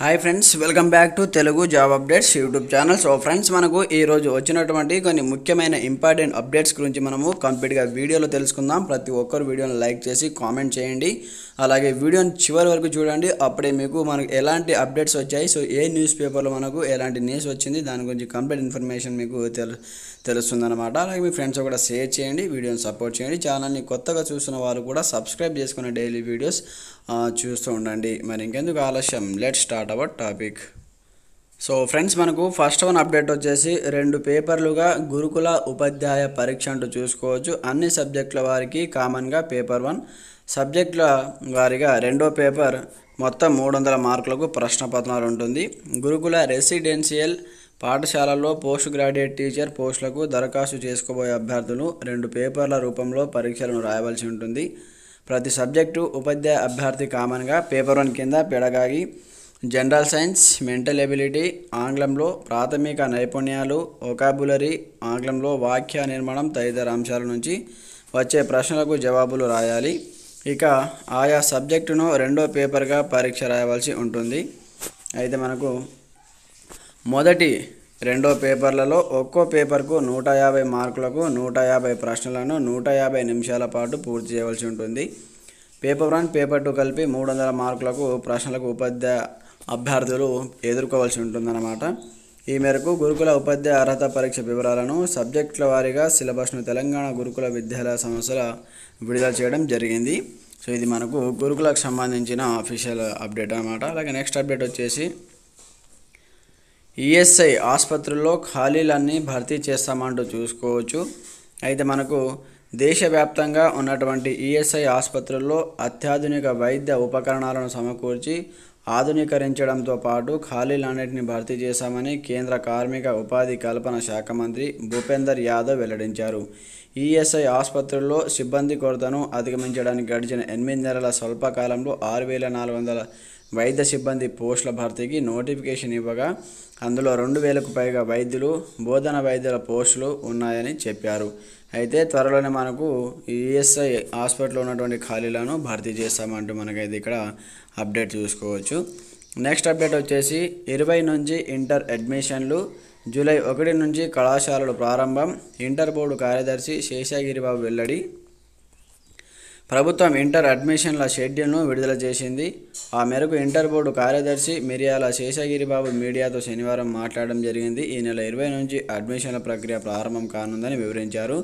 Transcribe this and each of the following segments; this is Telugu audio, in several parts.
hi friends welcome back to Telugu job updates YouTube channel so friends మనకు ఈరోజు వచ్చినటువంటి కొన్ని ముఖ్యమైన ఇంపార్టెంట్ అప్డేట్స్ గురించి మనము కంప్లీట్గా వీడియోలో తెలుసుకుందాం ప్రతి ఒక్కరు వీడియోని లైక్ చేసి కామెంట్ చేయండి అలాగే వీడియోని చివరి వరకు చూడండి అప్పుడే మీకు మనకు ఎలాంటి అప్డేట్స్ వచ్చాయి సో ఏ న్యూస్ పేపర్లో మనకు ఎలాంటి న్యూస్ వచ్చింది దాని గురించి కంప్లీట్ ఇన్ఫర్మేషన్ మీకు తెలు తెలుస్తుందన్నమాట అలాగే మీ ఫ్రెండ్స్ కూడా షేర్ చేయండి వీడియోని సపోర్ట్ చేయండి ఛానల్ని కొత్తగా చూసిన వారు కూడా సబ్స్క్రైబ్ చేసుకునే డైలీ వీడియోస్ చూస్తూ ఉండండి మరి ఇంకెందుకు ఆలస్యం let start our topic so friends మనకు ఫస్ట్ వన్ అప్డేట్ వచ్చేసి రెండు పేపర్లుగా గురుకుల ఉపాధ్యాయ పరీక్ష అంటూ చూసుకోవచ్చు అన్ని సబ్జెక్టుల వారికి కామన్గా పేపర్ వన్ సబ్జెక్టుల వారిగా రెండో పేపర్ మొత్తం మూడు వందల మార్కులకు ప్రశ్న పత్రాలు ఉంటుంది గురుకుల రెసిడెన్షియల్ పాఠశాలల్లో పోస్ట్ గ్రాడ్యుయేట్ టీచర్ పోస్టులకు దరఖాస్తు చేసుకోబోయే అభ్యర్థులు రెండు పేపర్ల రూపంలో పరీక్షలను రాయవలసి ఉంటుంది ప్రతి సబ్జెక్టు ఉపాధ్యాయ అభ్యర్థి కామన్గా పేపర్ వన్ కింద pedagogy general science mental ability ఆంగ్లంలో ప్రాథమిక నైపుణ్యాలు ఒకాబులరీ ఆంగ్లంలో వాక్య నిర్మాణం తదితర అంశాల నుంచి వచ్చే ప్రశ్నలకు జవాబులు రాయాలి ఇక ఆయా సబ్జెక్టును రెండో పేపర్గా పరీక్ష రాయవలసి ఉంటుంది అయితే మనకు మొదటి రెండో పేపర్లలో ఒక్కో పేపర్కు నూట యాభై మార్కులకు నూట యాభై ప్రశ్నలను నూట యాభై నిమిషాల పాటు పూర్తి చేయవలసి ఉంటుంది పేపర్ వన్ పేపర్ టూ కలిపి మూడు వందల మార్కులకు ప్రశ్నలకు ఉపాధ్యాయ అభ్యర్థులు ఎదుర్కోవాల్సి ఉంటుందన్నమాట ఈ మేరకు గురుకుల ఉపాధ్యాయ అర్హత పరీక్ష వివరాలను సబ్జెక్టుల వారీగా సిలబస్ను తెలంగాణ గురుకుల విద్యాలయ సంస్థల విడుదల చేయడం జరిగింది సో ఇది మనకు గురుకులకు సంబంధించిన అఫీషియల్ అప్డేట్ అనమాట అలాగే నెక్స్ట్ అప్డేట్ వచ్చేసి ఈఎస్ఐ e ఆసుపత్రుల్లో ఖాళీలన్నీ భర్తీ చేస్తామంటూ చూసుకోవచ్చు అయితే మనకు దేశవ్యాప్తంగా ఉన్నటువంటి ఈఎస్ఐ e ఆసుపత్రుల్లో అత్యాధునిక వైద్య ఉపకరణాలను సమకూర్చి ఆధునీకరించడంతో పాటు ఖాళీలన్నింటిని భర్తీ చేశామని కేంద్ర కార్మిక ఉపాధి కల్పన శాఖ మంత్రి భూపేందర్ యాదవ్ వెల్లడించారు ఈఎస్ఐ ఆసుపత్రుల్లో సిబ్బంది కొరతను అధిగమించడానికి గడిచిన ఎనిమిది నెలల స్వల్పకాలంలో ఆరు వేల నాలుగు వందల వైద్య సిబ్బంది పోస్టుల భర్తీకి నోటిఫికేషన్ ఇవ్వగా అందులో రెండు వేలకు పైగా వైద్యులు బోధన వైద్యుల పోస్టులు ఉన్నాయని చెప్పారు అయితే త్వరలోనే మనకు ఈఎస్ఐ హాస్పిటల్లో ఉన్నటువంటి ఖాళీలను భర్తీ చేస్తామంటూ మనకైతే ఇక్కడ అప్డేట్ చూసుకోవచ్చు నెక్స్ట్ అప్డేట్ వచ్చేసి ఇరవై నుంచి ఇంటర్ అడ్మిషన్లు జూలై ఒకటి నుంచి కళాశాలలు ప్రారంభం ఇంటర్ బోర్డు కార్యదర్శి శేషగిరిబాబు వెల్లడి ప్రభుత్వం ఇంటర్ అడ్మిషన్ల షెడ్యూల్ను విడుదల చేసింది ఆ మేరకు ఇంటర్ బోర్డు కార్యదర్శి మిర్యాల శేషగిరిబాబు మీడియాతో శనివారం మాట్లాడడం జరిగింది ఈ నెల ఇరవై నుంచి అడ్మిషన్ల ప్రక్రియ ప్రారంభం కానుందని వివరించారు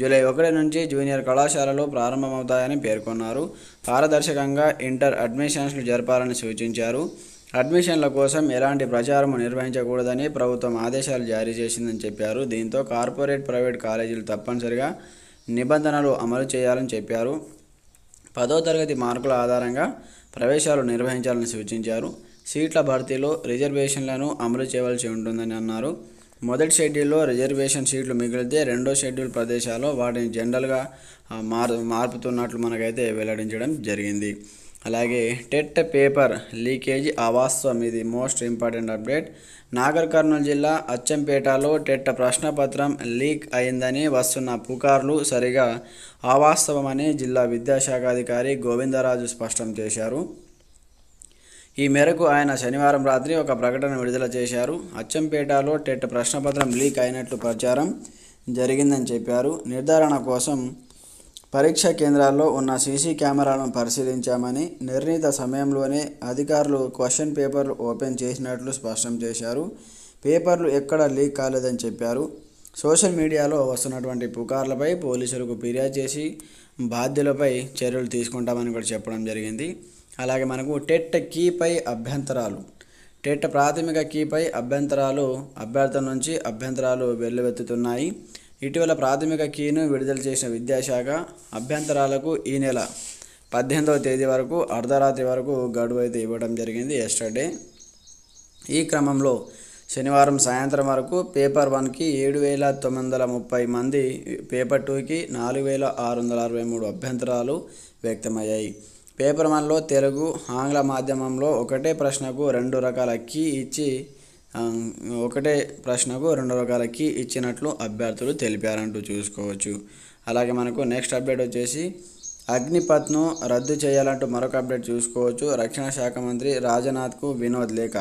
జూలై ఒకటి నుంచి జూనియర్ కళాశాలలు ప్రారంభమవుతాయని పేర్కొన్నారు పారదర్శకంగా ఇంటర్ అడ్మిషన్స్లు జరపాలని సూచించారు అడ్మిషన్ల కోసం ఎలాంటి ప్రచారం నిర్వహించకూడదని ప్రభుత్వం ఆదేశాలు జారీ చేసిందని చెప్పారు దీంతో కార్పొరేట్ ప్రైవేట్ కాలేజీలు తప్పనిసరిగా నిబంధనలు అమలు చేయాలని చెప్పారు పదో తరగతి మార్కుల ఆధారంగా ప్రవేశాలు నిర్వహించాలని సూచించారు సీట్ల భర్తీలో రిజర్వేషన్లను అమలు చేయవలసి ఉంటుందని అన్నారు మొదటి షెడ్యూల్లో రిజర్వేషన్ సీట్లు మిగిలితే రెండో షెడ్యూల్ ప్రదేశాల్లో వాటిని జనరల్గా మార్ మార్పుతున్నట్లు మనకైతే వెల్లడించడం జరిగింది అలాగే టెట్ పేపర్ లీకేజ్ అవాస్తవం ఇది most important update Nagarkurnool జిల్లా అచ్చంపేటలో టెట్ట ప్రశ్నపత్రం లీక్ అయిందని వస్తున్న పుకార్లు సరిగా అవాస్తవమని జిల్లా విద్యాశాఖాధికారి గోవిందరాజు స్పష్టం చేశారు ఈ మేరకు ఆయన శనివారం రాత్రి ఒక ప్రకటన విడుదల చేశారు అచ్చంపేటలో టెట్ ప్రశ్నపత్రం లీక్ అయినట్లు ప్రచారం జరిగిందని చెప్పారు నిర్ధారణ కోసం పరీక్ష కేంద్రాల్లో ఉన్న సీసీ కెమెరాలను పరిశీలించామని నిర్ణీత సమయంలోనే అధికారులు క్వశ్చన్ పేపర్లు ఓపెన్ చేసినట్లు స్పష్టం చేశారు పేపర్లు ఎక్కడా లీక్ కాలేదని చెప్పారు సోషల్ మీడియాలో వస్తున్నటువంటి పుకార్లపై పోలీసులకు ఫిర్యాదు చేసి బాధ్యులపై చర్యలు తీసుకుంటామని కూడా చెప్పడం జరిగింది అలాగే మనకు టెట్ కీపై అభ్యంతరాలు టెట్ ప్రాథమిక కీపై అభ్యంతరాలు అభ్యర్థుల నుంచి అభ్యంతరాలు వెల్లువెత్తుతున్నాయి ఇటీవల ప్రాథమిక కీను విడుదల చేసిన విద్యాశాఖ అభ్యంతరాలకు ఈ నెల పద్దెనిమిదవ తేదీ వరకు అర్ధరాత్రి వరకు గడువు అయితే ఇవ్వడం జరిగింది ఎస్టర్డే ఈ క్రమంలో శనివారం సాయంత్రం వరకు పేపర్ వన్కి ఏడు వేల తొమ్మిది వందల ముప్పై మంది పేపర్ టూకి నాలుగు వేల ఆరు వందల అరవై మూడు అభ్యంతరాలు వ్యక్తమయ్యాయి పేపర్ వన్లో తెలుగు ఆంగ్ల మాధ్యమంలో ఒకటే ప్రశ్నకు రెండు రకాల కీ ఇచ్చి ఒకటే ప్రశ్నకు రెండు రకాలకి ఇచ్చినట్లు అభ్యర్థులు తెలిపారంటూ చూసుకోవచ్చు అలాగే మనకు నెక్స్ట్ అప్డేట్ వచ్చేసి అగ్నిపత్ను రద్దు చేయాలంటూ మరొక అప్డేట్ చూసుకోవచ్చు రక్షణ శాఖ మంత్రి రాజనాథ్కు వినోద్ లేఖ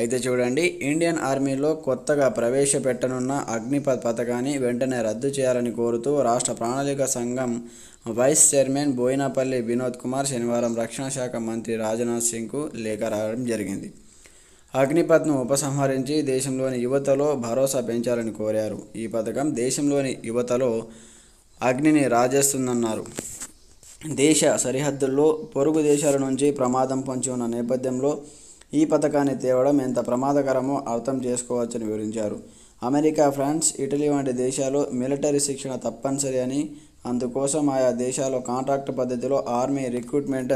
అయితే చూడండి ఇండియన్ ఆర్మీలో కొత్తగా ప్రవేశపెట్టనున్న అగ్నిపత్ పథకాన్ని వెంటనే రద్దు చేయాలని కోరుతూ రాష్ట్ర ప్రణాళిక సంఘం వైస్ చైర్మన్ బోయినపల్లి వినోద్ కుమార్ శనివారం రక్షణ శాఖ మంత్రి రాజ్నాథ్ సింగ్కు లేఖ రాయడం జరిగింది అగ్నిపథ్ను ఉపసంహరించి దేశంలోని యువతలో భరోసా పెంచాలని కోరారు ఈ పథకం దేశంలోని యువతలో అగ్నిని రాజేస్తుందన్నారు దేశ సరిహద్దుల్లో పొరుగు దేశాల నుంచి ప్రమాదం పొంచి ఉన్న నేపథ్యంలో ఈ పథకాన్ని తేవడం ఎంత ప్రమాదకరమో అర్థం చేసుకోవచ్చని వివరించారు అమెరికా ఫ్రాన్స్ ఇటలీ వంటి దేశాలు మిలిటరీ శిక్షణ తప్పనిసరి అని అందుకోసం ఆయా దేశాల్లో కాంట్రాక్ట్ పద్ధతిలో ఆర్మీ రిక్రూట్మెంట్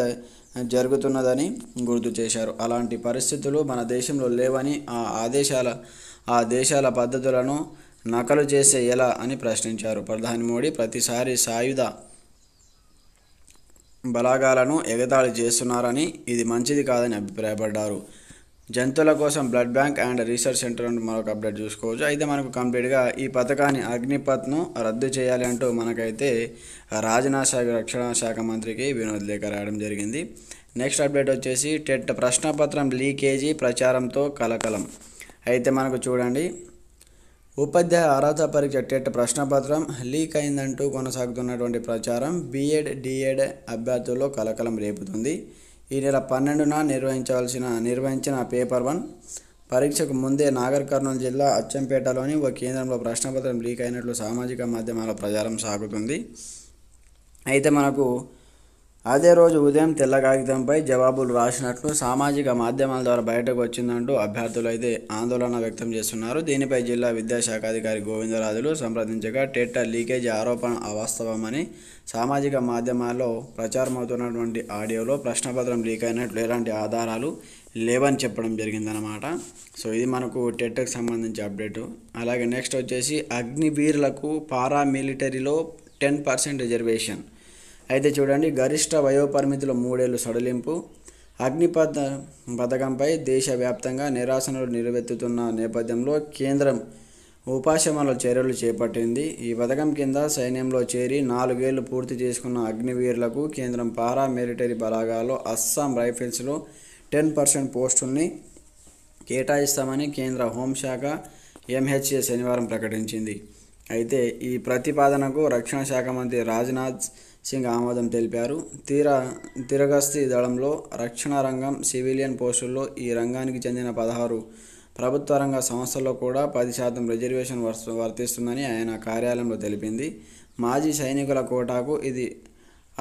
జరుగుతున్నదని గుర్తు చేశారు అలాంటి పరిస్థితులు మన దేశంలో లేవని ఆ ఆదేశాల ఆ దేశాల పద్ధతులను నకలు చేసే ఎలా అని ప్రశ్నించారు ప్రధాని మోడీ ప్రతిసారి సాయుధ బలాగాలను ఎగతాళి చేస్తున్నారని ఇది మంచిది కాదని అభిప్రాయపడ్డారు జంతువుల కోసం blood bank and research centre నుండి మరొక అప్డేట్ చూసుకోవచ్చు అయితే మనకు కంప్లీట్గా ఈ పథకాన్ని అగ్నిపథ్ను రద్దు చేయాలి అంటూ మనకైతే రాజనాథ శాఖ రక్షణ శాఖ మంత్రికి వినోద్ లేఖ రాయడం జరిగింది నెక్స్ట్ అప్డేట్ వచ్చేసి టెట్ ప్రశ్నపత్రం లీకేజీ ప్రచారంతో కలకలం అయితే మనకు చూడండి ఉపాధ్యాయ అర్హత పరీక్ష టెట్ ప్రశ్నపత్రం లీక్ అయిందంటూ కొనసాగుతున్నటువంటి ప్రచారం బీఎడ్ డిఎడ్ అభ్యర్థుల్లో కలకలం రేపుతుంది ఈ నెల పన్నెండున నిర్వహించవలసిన నిర్వహించిన పేపర్ వన్ పరీక్షకు ముందే నాగర్ కర్నూలు జిల్లా అచ్చంపేటలోని ఓ కేంద్రంలో ప్రశ్నపత్రం లీక్ అయినట్లు సామాజిక మాధ్యమాల ప్రచారం సాగుతుంది అయితే మనకు అదే రోజు ఉదయం తెల్ల కాగితంపై జవాబులు రాసినట్లు సామాజిక మాధ్యమాల ద్వారా బయటకు వచ్చిందంటూ అభ్యర్థులు అయితే ఆందోళన వ్యక్తం చేస్తున్నారు దీనిపై జిల్లా విద్యాశాఖ అధికారి గోవిందరాజులు సంప్రదించగా ట్విట్టర్ లీకేజ్ ఆరోపణ అవాస్తవమని సామాజిక మాధ్యమాల్లో ప్రచారమవుతున్నటువంటి ఆడియోలో ప్రశ్నపత్రం లీక్ అయినట్లు ఎలాంటి ఆధారాలు లేవని చెప్పడం జరిగిందనమాట సో ఇది మనకు టెట్కి సంబంధించి అప్డేటు అలాగే నెక్స్ట్ వచ్చేసి అగ్నివీరులకు పారామిలిటరీలో టెన్ పర్సెంట్ రిజర్వేషన్ అయితే చూడండి గరిష్ట వయోపరిమితుల మూడేళ్ళు సడలింపు అగ్నిపథ పథకంపై దేశవ్యాప్తంగా నిరాశనలు నిలువెత్తుతున్న నేపథ్యంలో కేంద్రం ఉపాశమల చర్యలు చేపట్టింది ఈ పథకం కింద సైన్యంలో చేరి నాలుగేళ్లు పూర్తి చేసుకున్న అగ్నివీరులకు కేంద్రం పారా మిలిటరీ బలాగాల్లో అస్సాం రైఫిల్స్లో టెన్ పర్సెంట్ పోస్టుల్ని కేటాయిస్తామని కేంద్ర హోంశాఖ ఎంహెచ్ఏ శనివారం ప్రకటించింది అయితే ఈ ప్రతిపాదనకు రక్షణ శాఖ మంత్రి రాజ్నాథ్ సింగ్ ఆమోదం తెలిపారు తీర తిరగస్తి దళంలో రక్షణ రంగం సివిలియన్ పోస్టుల్లో ఈ రంగానికి చెందిన పదహారు ప్రభుత్వ రంగ సంస్థల్లో కూడా పది శాతం రిజర్వేషన్ వర్తిస్తుందని ఆయన కార్యాలయంలో తెలిపింది మాజీ సైనికుల కోటాకు ఇది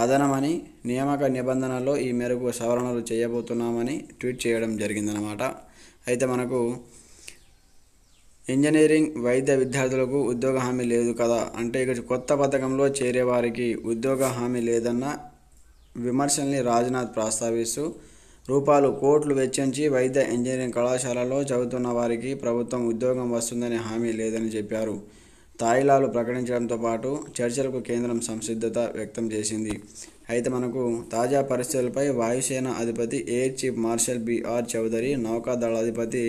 అదనమని నియామక నిబంధనల్లో ఈ మేరకు సవరణలు చేయబోతున్నామని ట్వీట్ చేయడం జరిగిందనమాట అయితే మనకు ఇంజనీరింగ్ వైద్య విద్యార్థులకు ఉద్యోగ హామీ లేదు కదా అంటే ఇక కొత్త పథకంలో చేరేవారికి ఉద్యోగ హామీ లేదన్న విమర్శల్ని రాజ్నాథ్ ప్రస్తావిస్తూ రూపాయలు కోట్లు వెచ్చించి వైద్య ఇంజనీరింగ్ కళాశాలలో చదువుతున్న వారికి ప్రభుత్వం ఉద్యోగం వస్తుందనే హామీ లేదని చెప్పారు తాయిలాలు ప్రకటించడంతో పాటు చర్చలకు కేంద్రం సంసిద్ధత వ్యక్తం చేసింది అయితే మనకు తాజా పరిస్థితులపై వాయుసేన అధిపతి air chief marshal BR Chowdary నౌకాదళాధిపతి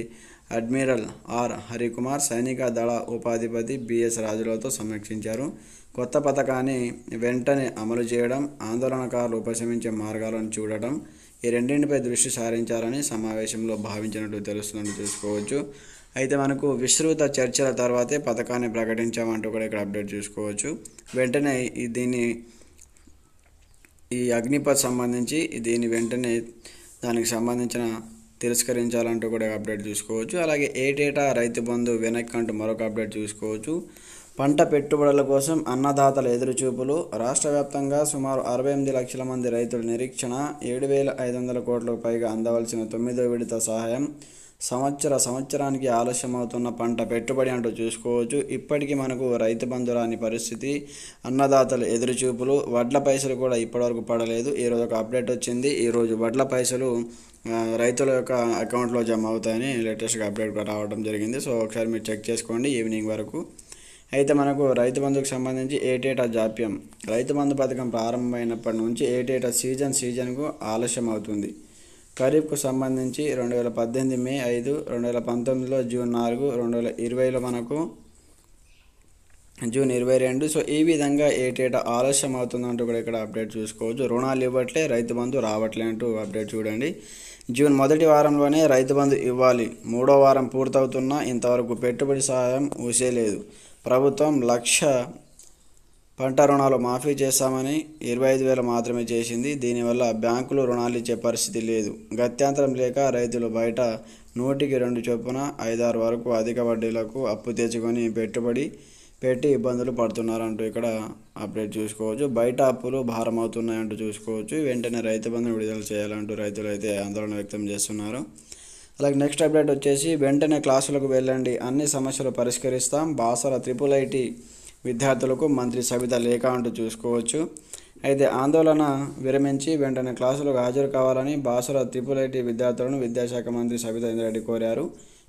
admiral R Harikumar సైనిక దళ ఉపాధిపతి బిఎస్ రాజులతో సమీక్షించారు కొత్త పథకాన్ని వెంటనే అమలు చేయడం ఆందోళనకారులు ఉపశమించే మార్గాలను చూడటం ఈ రెండింటిపై దృష్టి సారించారని సమావేశంలో భావించినట్టు తెలుస్తుందని చూసుకోవచ్చు అయితే మనకు విస్తృత చర్చల తర్వాతే పథకాన్ని ప్రకటించామంటూ కూడా ఇక్కడ అప్డేట్ చేసుకోవచ్చు వెంటనే దీన్ని ఈ అగ్నిపథ్ సంబంధించి దీని వెంటనే దానికి సంబంధించిన తిరస్కరించాలంటూ కూడా అప్డేట్ చూసుకోవచ్చు అలాగే ఏటేటా రైతు బంధు వెనక్కి అంటూ మరొక అప్డేట్ చూసుకోవచ్చు పంట పెట్టుబడుల కోసం అన్నదాతల ఎదురుచూపులు రాష్ట్ర వ్యాప్తంగా సుమారు అరవై ఎనిమిది లక్షల మంది రైతుల నిరీక్షణ ఏడు వేల ఐదు వందల కోట్లకు పైగా అందవలసిన తొమ్మిదో విడత సహాయం సంవత్సర సంవత్సరానికి ఆలస్యమవుతున్న పంట పెట్టుబడి అంటూ చూసుకోవచ్చు ఇప్పటికీ మనకు రైతు బంధు రాని పరిస్థితి అన్నదాతలు ఎదురుచూపులు వడ్ల పైసలు కూడా ఇప్పటివరకు పడలేదు ఈరోజు ఒక అప్డేట్ వచ్చింది ఈరోజు వడ్ల పైసలు రైతుల యొక్క అకౌంట్లో జమ అవుతాయని లేటెస్ట్గా అప్డేట్ రావడం జరిగింది సో ఒకసారి మీరు చెక్ చేసుకోండి ఈవినింగ్ వరకు అయితే మనకు రైతు బంధుకు సంబంధించి ఏటేటా జాప్యం రైతు బంధు పథకం ప్రారంభమైనప్పటి నుంచి ఏటేటా సీజన్ సీజన్కు ఆలస్యం అవుతుంది ఖరీఫ్కు సంబంధించి రెండు వేల పద్దెనిమిది మే ఐదు రెండు వేల పంతొమ్మిదిలో జూన్ నాలుగు రెండు వేల ఇరవైలో మనకు జూన్ ఇరవై రెండు సో ఈ విధంగా ఏటేటా ఆలస్యం అవుతుందంటూ కూడా ఇక్కడ అప్డేట్ చూసుకోవచ్చు రుణాలు ఇవ్వట్లే రైతు బంధు రావట్లే అంటూ అప్డేట్ చూడండి జూన్ మొదటి వారంలోనే రైతు బంధు ఇవ్వాలి మూడో వారం పూర్తవుతున్నా ఇంతవరకు పెట్టుబడి సహాయం ఊసేలేదు ప్రభుత్వం లక్ష పంట రుణాలు మాఫీ చేస్తామని ఇరవై ఐదు వేలు మాత్రమే చేసింది దీనివల్ల బ్యాంకులు రుణాలు ఇచ్చే పరిస్థితి లేదు గత్యంతరం లేక రైతులు బయట నూటికి రెండు చొప్పున ఐదారు వరకు అధిక వడ్డీలకు అప్పు తెచ్చుకొని పెట్టుబడి పెట్టి ఇబ్బందులు పడుతున్నారంటూ ఇక్కడ అప్డేట్ చూసుకోవచ్చు బయట అప్పులు భారం అవుతున్నాయంటూ చూసుకోవచ్చు వెంటనే రైతు బంధును విడుదల చేయాలంటూ రైతులు అయితే ఆందోళన వ్యక్తం చేస్తున్నారు అలాగే నెక్స్ట్ అప్డేట్ వచ్చేసి వెంటనే క్లాసులకు వెళ్ళండి అన్ని సమస్యలు పరిష్కరిస్తాం బాసర త్రిపుల్ ఐటీ విద్యార్థులకు మంత్రి సబిత లేఖ అంటూ చూసుకోవచ్చు అయితే ఆందోళన విరమించి వెంటనే క్లాసులకు హాజరు కావాలని బాసుల త్రిపుల్ ఐటీ విద్యార్థులను విద్యాశాఖ మంత్రి సబితా ఇంద్రెడ్డి కోరారు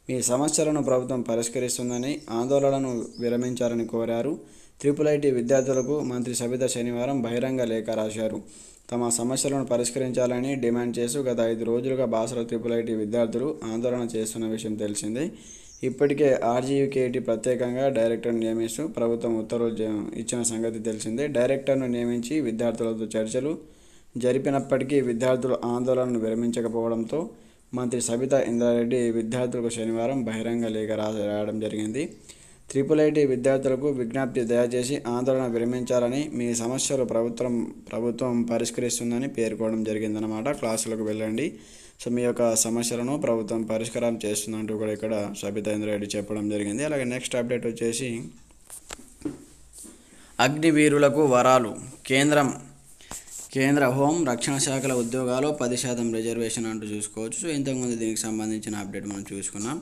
మీ సమస్యలను ప్రభుత్వం పరిష్కరిస్తుందని ఆందోళనను విరమించాలని కోరారు త్రిపుల్ ఐటీ విద్యార్థులకు మంత్రి సబిత శనివారం బహిరంగ లేఖ రాశారు తమ సమస్యలను పరిష్కరించాలని డిమాండ్ చేస్తూ గత ఐదు రోజులుగా బాసర త్రిపుల్ ఐటీ విద్యార్థులు ఆందోళన చేస్తున్న విషయం తెలిసిందే ఇప్పటికే ఆర్జీయూకేటి ప్రత్యేకంగా డైరెక్టర్ను నియమిస్తూ ప్రభుత్వం ఉత్తర్వులు ఇచ్చిన సంగతి తెలిసిందే డైరెక్టర్ను నియమించి విద్యార్థులతో చర్చలు జరిపినప్పటికీ విద్యార్థులు ఆందోళనను విరమించకపోవడంతో మంత్రి సబితా ఇంద్రారెడ్డి విద్యార్థులకు శనివారం బహిరంగ లేఖ రాయడం జరిగింది త్రిపుల్ ఐటీ విద్యార్థులకు విజ్ఞప్తి దయచేసి ఆందోళన విరమించాలని మీ సమస్యలు ప్రభుత్వం ప్రభుత్వం పరిష్కరిస్తుందని పేర్కొనడం జరిగిందన్నమాట క్లాసులకు వెళ్ళండి సో మీ యొక్క సమస్యలను ప్రభుత్వం పరిష్కారం చేస్తుందంటూ కూడా ఇక్కడ సబితేంద్ర రెడ్డి చెప్పడం జరిగింది అలాగే నెక్స్ట్ అప్డేట్ వచ్చేసి అగ్నివీరులకు వరాలు కేంద్రం కేంద్ర హోం రక్షణ శాఖల ఉద్యోగాలు పది శాతం రిజర్వేషన్ అంటూ చూసుకోవచ్చు సో ఇంతకుముందు దీనికి సంబంధించిన అప్డేట్ మనం చూసుకున్నాం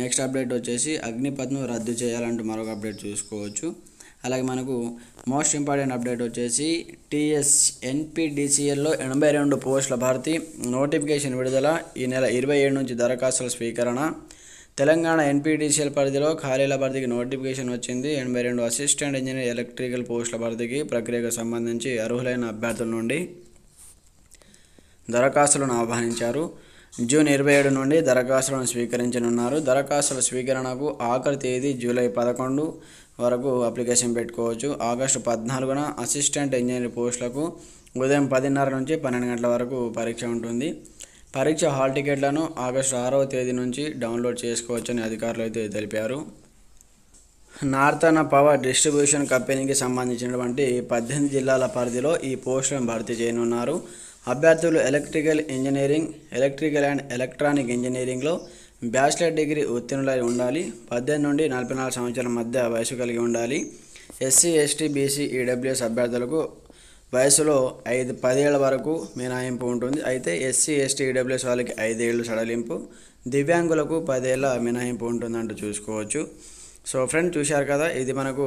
నెక్స్ట్ అప్డేట్ వచ్చేసి అగ్నిపథ్ను రద్దు చేయాలంటూ మరొక అప్డేట్ చూసుకోవచ్చు అలాగే మనకు మోస్ట్ ఇంపార్టెంట్ అప్డేట్ వచ్చేసి టీఎస్ ఎన్పిడిసిఎల్లో ఎనభై రెండు పోస్టుల భర్తీ నోటిఫికేషన్ విడుదల ఈ నెల ఇరవై ఏడు నుంచి దరఖాస్తుల స్వీకరణ తెలంగాణ ఎన్పిడిసిఎల్ పరిధిలో ఖాళీల భర్తీకి నోటిఫికేషన్ వచ్చింది ఎనభై రెండు అసిస్టెంట్ ఇంజనీర్ ఎలక్ట్రికల్ పోస్టుల భర్తీకి ప్రక్రియకు సంబంధించి అర్హులైన అభ్యర్థుల నుండి దరఖాస్తులను ఆహ్వానించారు జూన్ ఇరవై ఏడు నుండి దరఖాస్తులను స్వీకరించనున్నారు దరఖాస్తుల స్వీకరణకు ఆఖరి తేదీ జూలై పదకొండు వరకు అప్లికేషన్ పెట్టుకోవచ్చు ఆగస్టు పద్నాలుగున అసిస్టెంట్ ఇంజనీర్ పోస్టులకు ఉదయం పదిన్నర నుంచి పన్నెండు గంటల వరకు పరీక్ష ఉంటుంది పరీక్ష హాల్ టికెట్లను ఆగస్టు ఆరవ తేదీ నుంచి డౌన్లోడ్ చేసుకోవచ్చని అధికారులు అయితే తెలిపారు నార్తన పవర్ డిస్ట్రిబ్యూషన్ కంపెనీకి సంబంధించినటువంటి పద్దెనిమిది జిల్లాల పరిధిలో ఈ పోస్టులను భర్తీ చేయనున్నారు అభ్యర్థులు electrical engineering electrical and electronic ఇంజనీరింగ్లో బ్యాచిలర్ డిగ్రీ ఉత్తీర్ణులై ఉండాలి పద్దెనిమిది నుండి నలభై నాలుగు సంవత్సరాల మధ్య వయసు కలిగి ఉండాలి ఎస్సీ ఎస్టీ బీసీ ఈడబ్ల్యూఎస్ అభ్యర్థులకు వయసులో ఐదు పదేళ్ల వరకు మినహాయింపు ఉంటుంది అయితే ఎస్సీ ఎస్టీ ఈడబ్ల్యూఎస్ వాళ్ళకి ఐదేళ్ళు సడలింపు దివ్యాంగులకు పదేళ్ల మినహాయింపు ఉంటుందంటూ చూసుకోవచ్చు సో ఫ్రెండ్ చూశారు కదా ఇది మనకు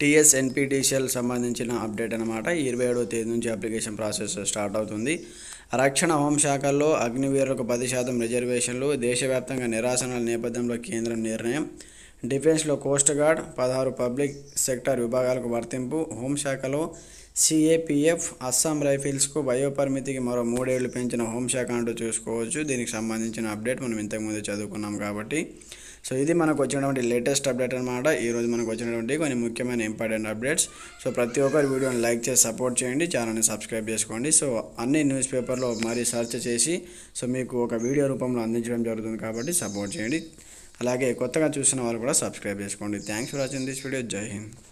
టీఎస్ ఎన్పిటిసిఎల్ సంబంధించిన అప్డేట్ అనమాట ఇరవై ఏడవ తేదీ నుంచి అప్లికేషన్ ప్రాసెస్ స్టార్ట్ అవుతుంది రక్షణ హోంశాఖల్లో అగ్నివీరులకు పది శాతం రిజర్వేషన్లు దేశవ్యాప్తంగా నిరాసనల నేపథ్యంలో కేంద్రం నిర్ణయం డిఫెన్స్లో కోస్ట్ గార్డ్ పదహారు పబ్లిక్ సెక్టర్ విభాగాలకు వర్తింపు హోంశాఖలో సిఏపిఎఫ్ అస్సాం రైఫిల్స్కు వయోపరిమితికి మరో మూడేళ్లు పెంచిన హోంశాఖ అంటూ చూసుకోవచ్చు దీనికి సంబంధించిన అప్డేట్ మనం ఇంతకుముందు చదువుకున్నాం కాబట్టి సో ఇది మనకు వచ్చినటువంటి లేటెస్ట్ అప్డేట్ అనమాట ఈరోజు మనకు వచ్చినటువంటి కొన్ని ముఖ్యమైన ఇంపార్టెంట్ అప్డేట్స్ సో ప్రతి ఒక్కరు వీడియోని లైక్ చేసి సపోర్ట్ చేయండి ఛానల్ని సబ్స్క్రైబ్ చేసుకోండి సో అన్ని న్యూస్ పేపర్లో మరీ సెర్చ్ చేసి సో మీకు ఒక వీడియో రూపంలో అందించడం జరుగుతుంది కాబట్టి సపోర్ట్ చేయండి అలాగే కొత్తగా చూసిన వాళ్ళు కూడా సబ్స్క్రైబ్ చేసుకోండి thanks for watching this video Jai Hind